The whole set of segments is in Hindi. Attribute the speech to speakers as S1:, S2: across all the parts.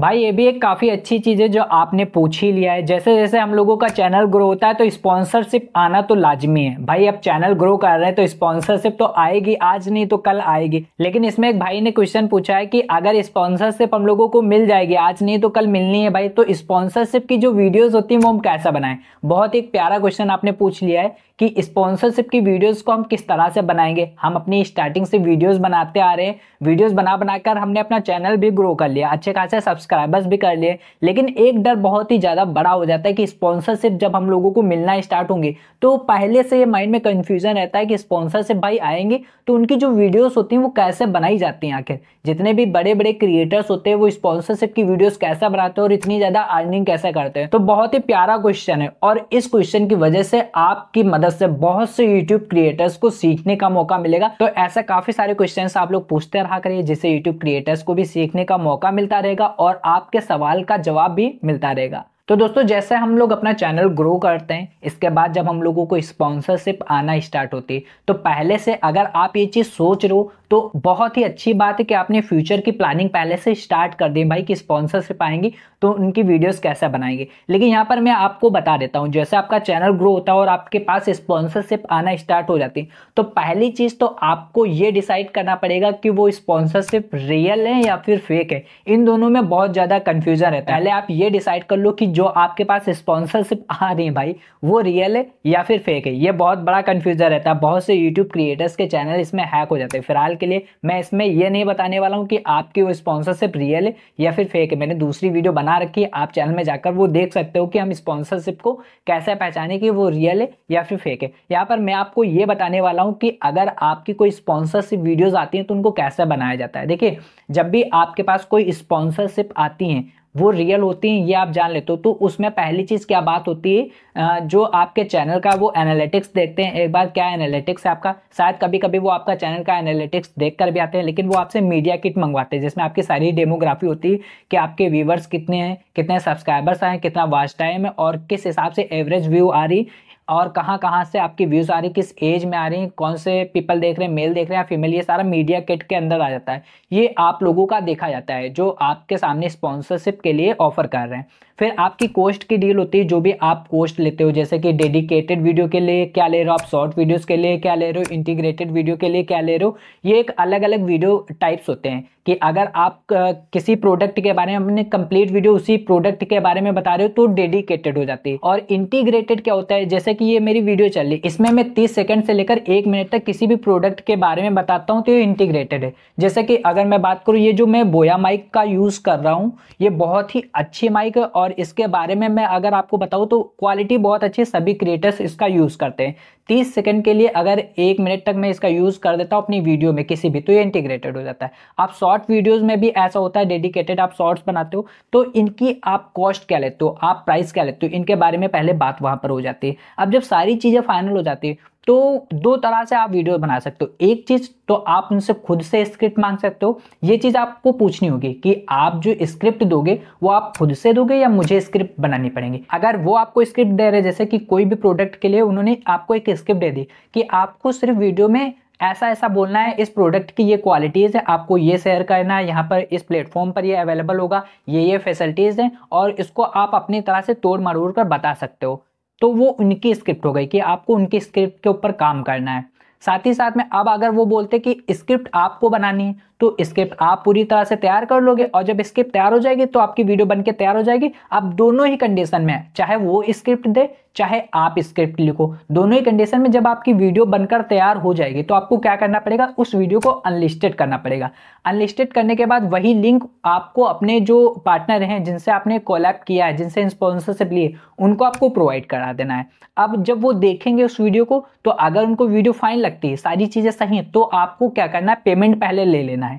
S1: भाई ये भी एक काफ़ी अच्छी चीज़ है जो आपने पूछ ही लिया है जैसे जैसे हम लोगों का चैनल ग्रो होता है तो स्पॉन्सरशिप आना तो लाजमी है भाई अब चैनल ग्रो कर रहे हैं तो स्पॉन्सरशिप तो आएगी आज नहीं तो कल आएगी लेकिन इसमें एक भाई ने क्वेश्चन पूछा है कि अगर स्पॉन्सरशिप हम लोगों को मिल जाएगी आज नहीं तो कल मिलनी है भाई तो स्पॉन्सरशिप की जो वीडियोज़ होती हैं वो हम कैसा बनाएं बहुत एक प्यारा क्वेश्चन आपने पूछ लिया है कि स्पॉन्सरशिप की वीडियोस को हम किस तरह से बनाएंगे हम अपनी स्टार्टिंग से वीडियोस बनाते आ रहे हैं वीडियोस बना बनाकर हमने अपना चैनल भी ग्रो कर लिया अच्छे खासे सब्सक्राइबर्स भी कर लिए लेकिन एक डर बहुत ही ज़्यादा बड़ा हो जाता है कि स्पॉन्सरशिप जब हम लोगों को मिलना स्टार्ट होंगे तो पहले से ये माइंड में कन्फ्यूज़न रहता है कि स्पॉन्सरशिप भाई आएंगे तो उनकी जो वीडियोज़ होती हैं वो कैसे बनाई जाती हैं आखिर जितने भी बड़े बड़े क्रिएटर्स होते हैं वो स्पॉन्सरशिप की वीडियोज़ कैसे बनाते हैं और इतनी ज़्यादा अर्निंग कैसे करते हैं तो बहुत ही प्यारा क्वेश्चन है और इस क्वेश्चन की वजह से आपकी मदद मदद से बहुत से यूट्यूब क्रिएटर्स को सीखने का मौका मिलेगा तो ऐसे काफी सारे क्वेश्चन आप लोग पूछते रहा करिए जिससे यूट्यूब क्रिएटर्स को भी सीखने का मौका मिलता रहेगा और आपके सवाल का जवाब भी मिलता रहेगा तो दोस्तों जैसे हम लोग अपना चैनल ग्रो करते हैं इसके बाद जब हम लोगों को स्पॉन्सरशिप आना स्टार्ट होती है तो पहले से अगर आप ये चीज़ सोच रहे हो तो बहुत ही अच्छी बात है कि आपने फ्यूचर की प्लानिंग पहले से स्टार्ट कर दी भाई कि स्पॉन्सरशिप आएंगी तो उनकी वीडियोस कैसे बनाएंगे लेकिन यहाँ पर मैं आपको बता देता हूँ जैसे आपका चैनल ग्रो होता है और आपके पास स्पॉन्सरशिप आना स्टार्ट हो जाती है तो पहली चीज़ तो आपको ये डिसाइड करना पड़ेगा कि वो स्पॉन्सरशिप रियल है या फिर फेक है इन दोनों में बहुत ज़्यादा कन्फ्यूजन है पहले आप ये डिसाइड कर लो कि जो आपके पास स्पॉन्सरशिप आ रही है भाई वो रियल है या फिर फेक है ये बहुत बड़ा कन्फ्यूजन रहता है बहुत से यूट्यूब क्रिएटर्स के चैनल इसमें हैक हो जाते हैं फिलहाल के लिए मैं इसमें यह नहीं बताने वाला हूँ कि आपकी वो स्पॉन्सरशिप रियल है या फिर फेक है मैंने दूसरी वीडियो बना रखी है आप चैनल में जाकर वो देख सकते हो कि हम स्पॉन्सरशिप को कैसे पहचाने कि वो रियल है या फिर फेक है यहाँ पर मैं आपको ये बताने वाला हूँ कि अगर आपकी कोई स्पॉन्सरशिप वीडियोज़ आती हैं तो उनको कैसे बनाया जाता है देखिए जब भी आपके पास कोई स्पॉन्सरशिप आती हैं वो रियल होती हैं ये आप जान लेते हो तो उसमें पहली चीज़ क्या बात होती है जो आपके चैनल का वो एनालिटिक्स देखते हैं एक बार क्या एनालिटिक्स है आपका शायद कभी कभी वो आपका चैनल का एनालिटिक्स देख कर भी आते हैं लेकिन वो आपसे मीडिया किट मंगवाते हैं जिसमें आपकी सारी डेमोग्राफी होती है कि आपके व्यूवर्स कितने हैं कितने सब्सक्राइबर्स आए कितना वाच टाइम है और किस हिसाब से एवरेज व्यू आ रही और कहाँ कहाँ से आपकी व्यूज़ आ रही किस एज में आ रही कौन से पीपल देख रहे हैं मेल देख रहे हैं फीमेल ये सारा मीडिया किट के अंदर आ जाता है ये आप लोगों का देखा जाता है जो आपके सामने स्पॉन्सरशिप के लिए ऑफर कर रहे हैं फिर आपकी कोस्ट की डील होती है जो भी आप कोस्ट लेते हो जैसे कि डेडिकेटेड वीडियो के लिए क्या ले रहे हो आप शॉर्ट वीडियोज़ के लिए क्या ले रहे हो इंटीग्रेटेड वीडियो के लिए क्या ले रहे हो ये एक अलग अलग वीडियो टाइप्स होते हैं कि अगर आप किसी प्रोडक्ट के बारे में अपने कंप्लीट वीडियो उसी प्रोडक्ट के बारे में बता रहे हो तो डेडिकेटेड हो जाती है और इंटीग्रेटेड क्या होता है जैसे कि ये मेरी वीडियो चल रही इसमें मैं तीस सेकेंड से लेकर एक मिनट तक किसी भी प्रोडक्ट के बारे में बताता हूँ तो ये इंटीग्रेटेड है जैसे कि अगर मैं बात करूँ ये जो मैं बोया माइक का यूज़ कर रहा हूँ ये बहुत ही अच्छी माइक है और इसके बारे में मैं अगर आपको बताऊँ तो क्वालिटी बहुत अच्छी सभी क्रिएटर्स इसका यूज़ करते हैं तीस सेकेंड के लिए अगर एक मिनट तक मैं इसका यूज़ कर देता हूँ अपनी वीडियो में किसी भी तो ये इंटीग्रेटेड हो जाता है आप सौ शॉर्ट वीडियोज में भी ऐसा होता है डेडिकेटेड आप शॉर्ट्स बनाते हो तो इनकी आप कॉस्ट क्या लेते हो आप प्राइस क्या लेते हो इनके बारे में पहले बात वहां पर हो जाती है अब जब सारी चीज़ें फाइनल हो जाती है तो दो तरह से आप वीडियो बना सकते हो एक चीज़ तो आप उनसे खुद से स्क्रिप्ट मांग सकते हो ये चीज़ आपको पूछनी होगी कि आप जो स्क्रिप्ट दोगे वो आप खुद से दोगे या मुझे स्क्रिप्ट बनानी पड़ेगी अगर वो आपको स्क्रिप्ट दे रहे जैसे कि कोई भी प्रोडक्ट के लिए उन्होंने आपको एक स्क्रिप्ट दे दी कि आपको सिर्फ वीडियो में ऐसा ऐसा बोलना है इस प्रोडक्ट की ये क्वालिटीज़ है आपको ये शेयर करना है यहाँ पर इस प्लेटफॉर्म पर ये अवेलेबल होगा ये ये फैसिलिटीज़ हैं और इसको आप अपनी तरह से तोड़ मरोड़ कर बता सकते हो तो वो उनकी स्क्रिप्ट हो गई कि आपको उनकी स्क्रिप्ट के ऊपर काम करना है साथ ही साथ में अब अगर वो बोलते कि स्क्रिप्ट आपको बनानी है तो स्क्रिप्ट आप पूरी तरह से तैयार कर लोगे और जब स्क्रिप्ट तैयार हो जाएगी तो आपकी वीडियो बन के तैयार हो जाएगी आप दोनों ही कंडीशन में चाहे वो स्क्रिप्ट दे चाहे आप स्क्रिप्ट लिखो दोनों ही कंडीशन में जब आपकी वीडियो बनकर तैयार हो जाएगी तो आपको क्या करना पड़ेगा उस वीडियो को अनलिस्टेड करना पड़ेगा अनलिस्टेड करने के बाद वही लिंक आपको अपने जो पार्टनर हैं जिनसे आपने कोलैप किया है जिनसे स्पॉन्सरशिप लिए उनको आपको प्रोवाइड करा देना है अब जब वो देखेंगे उस वीडियो को तो अगर उनको वीडियो फाइन लगती है सारी चीज़ें सही हैं तो आपको क्या करना है पेमेंट पहले ले लेना है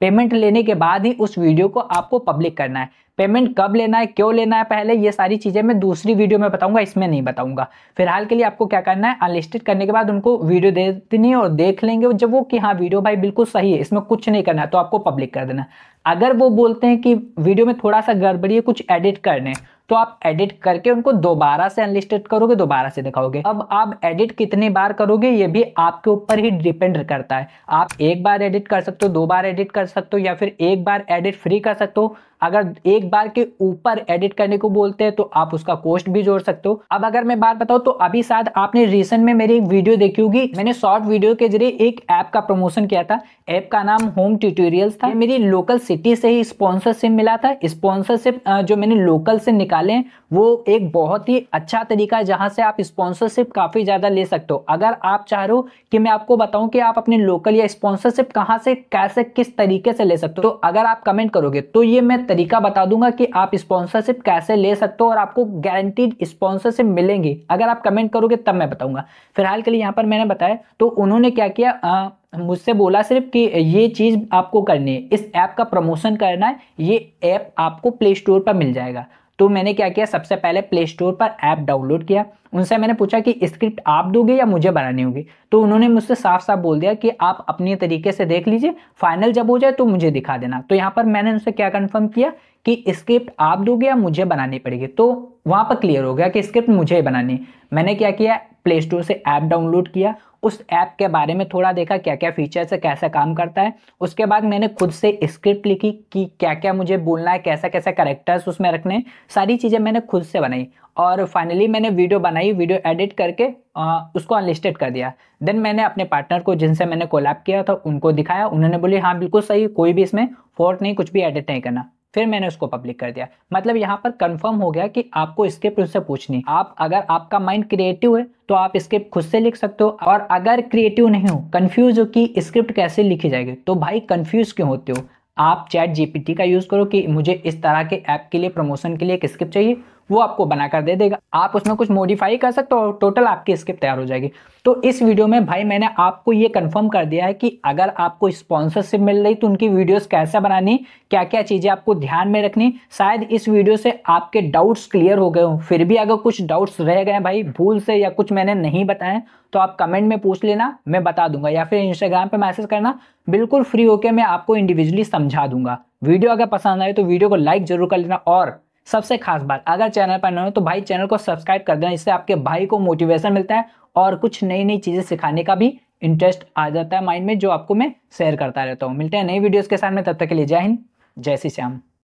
S1: पेमेंट लेने के बाद ही उस वीडियो को आपको पब्लिक करना है पेमेंट कब लेना है क्यों लेना है पहले ये सारी चीज़ें मैं दूसरी वीडियो में बताऊंगा इसमें नहीं बताऊंगा फिलहाल के लिए आपको क्या करना है अनलिस्टेड करने के बाद उनको वीडियो दे देनी है और देख लेंगे जब वो कि हाँ वीडियो भाई बिल्कुल सही है इसमें कुछ नहीं करना है तो आपको पब्लिक कर देना अगर वो बोलते हैं कि वीडियो में थोड़ा सा गड़बड़ी है कुछ एडिट करने तो आप एडिट करके उनको दोबारा से अनलिस्टेड करोगे दोबारा से दिखाओगे अब आप एडिट कितनी बार करोगे ये भी आपके ऊपर ही डिपेंड करता है आप एक बार एडिट कर सकते हो दो बार एडिट कर सकते हो या फिर एक बार एडिट फ्री कर सकते हो अगर एक बार के ऊपर एडिट करने को बोलते हैं तो आप उसका कोस्ट भी जोड़ सकते हो अब अगर मैं बात बताऊं तो अभी शायद आपने रिसेंट में मेरी एक वीडियो देखी होगी मैंने शॉर्ट वीडियो के जरिए एक ऐप का प्रमोशन किया था ऐप का नाम होम ट्यूटोरियल्स था मेरी लोकल सिटी से ही स्पॉन्सरशिप मिला था स्पॉन्सरशिप जो मैंने लोकल से निकाल निकालें वो एक बहुत ही अच्छा तरीका है जहां से आप स्पॉन्सरशिप काफ़ी ज़्यादा ले सकते हो अगर आप चाह रहे हो कि मैं आपको बताऊं कि आप अपने लोकल या स्पॉन्सरशिप कहां से कैसे किस तरीके से ले सकते हो तो अगर आप कमेंट करोगे तो ये मैं तरीका बता दूंगा कि आप स्पॉन्सरशिप कैसे ले सकते हो और आपको गारंटीड स्पॉन्सरशिप मिलेंगी अगर आप कमेंट करोगे तब मैं बताऊंगा फिलहाल के लिए यहाँ पर मैंने बताया तो उन्होंने क्या किया आ, मुझसे बोला सिर्फ कि ये चीज़ आपको करनी है इस ऐप का प्रमोशन करना है ये ऐप आपको प्ले स्टोर पर मिल जाएगा तो मैंने क्या किया सबसे पहले प्ले स्टोर पर ऐप डाउनलोड किया उनसे मैंने पूछा कि स्क्रिप्ट आप दोगे या मुझे बनानी होगी तो उन्होंने मुझसे साफ साफ बोल दिया कि आप अपने तरीके से देख लीजिए फाइनल जब हो जाए तो मुझे दिखा देना तो यहाँ पर मैंने उनसे क्या कन्फर्म किया कि स्क्रिप्ट आप दोगे या मुझे बनानी पड़ेगी तो वहाँ पर क्लियर हो गया कि स्क्रिप्ट मुझे बनानी मैंने क्या किया प्ले स्टोर से ऐप डाउनलोड किया उस ऐप के बारे में थोड़ा देखा क्या क्या फीचर्स है कैसा काम करता है उसके बाद मैंने खुद से स्क्रिप्ट लिखी कि क्या क्या मुझे बोलना है कैसा कैसा करेक्टर्स उसमें रखने सारी चीज़ें मैंने खुद से बनाई और फाइनली मैंने वीडियो बनाई वीडियो एडिट करके आ, उसको अनलिस्टेड कर दिया देन मैंने अपने पार्टनर को जिनसे मैंने कोलैप किया था उनको दिखाया उन्होंने बोली हाँ बिल्कुल सही कोई भी इसमें फोर्ट नहीं कुछ भी एडिट नहीं करना फिर मैंने उसको पब्लिक कर दिया मतलब यहाँ पर कंफर्म हो गया कि आपको स्क्रिप्ट उससे पूछनी आप अगर आपका माइंड क्रिएटिव है तो आप स्क्रिप्ट खुद से लिख सकते हो और अगर क्रिएटिव नहीं हो कंफ्यूज हो कि स्क्रिप्ट कैसे लिखी जाएगी तो भाई कंफ्यूज क्यों होते हो आप चैट जीपीटी का यूज़ करो कि मुझे इस तरह के ऐप के लिए प्रमोशन के लिए एक स्क्रिप्ट चाहिए वो आपको बनाकर दे देगा आप उसमें कुछ मॉडिफाई कर सकते हो टोटल आपकी स्क्रिप्ट तैयार हो जाएगी तो इस वीडियो में भाई मैंने आपको ये कंफर्म कर दिया है कि अगर आपको स्पॉन्सरशिप मिल रही तो उनकी वीडियोस कैसे बनानी क्या क्या चीज़ें आपको ध्यान में रखनी शायद इस वीडियो से आपके डाउट्स क्लियर हो गए हों फिर भी अगर कुछ डाउट्स रह गए भाई भूल से या कुछ मैंने नहीं बताए तो आप कमेंट में पूछ लेना मैं बता दूंगा या फिर इंस्टाग्राम पर मैसेज करना बिल्कुल फ्री होकर मैं आपको इंडिविजुअली समझा दूंगा वीडियो अगर पसंद आए तो वीडियो को लाइक जरूर कर लेना और सबसे खास बात अगर चैनल पर नए हो तो भाई चैनल को सब्सक्राइब कर देना इससे आपके भाई को मोटिवेशन मिलता है और कुछ नई नई चीज़ें सिखाने का भी इंटरेस्ट आ जाता है माइंड में जो आपको मैं शेयर करता रहता हूँ मिलते हैं नई वीडियोज़ के साथ में तब तक के लिए जय हिंद जय श्री श्याम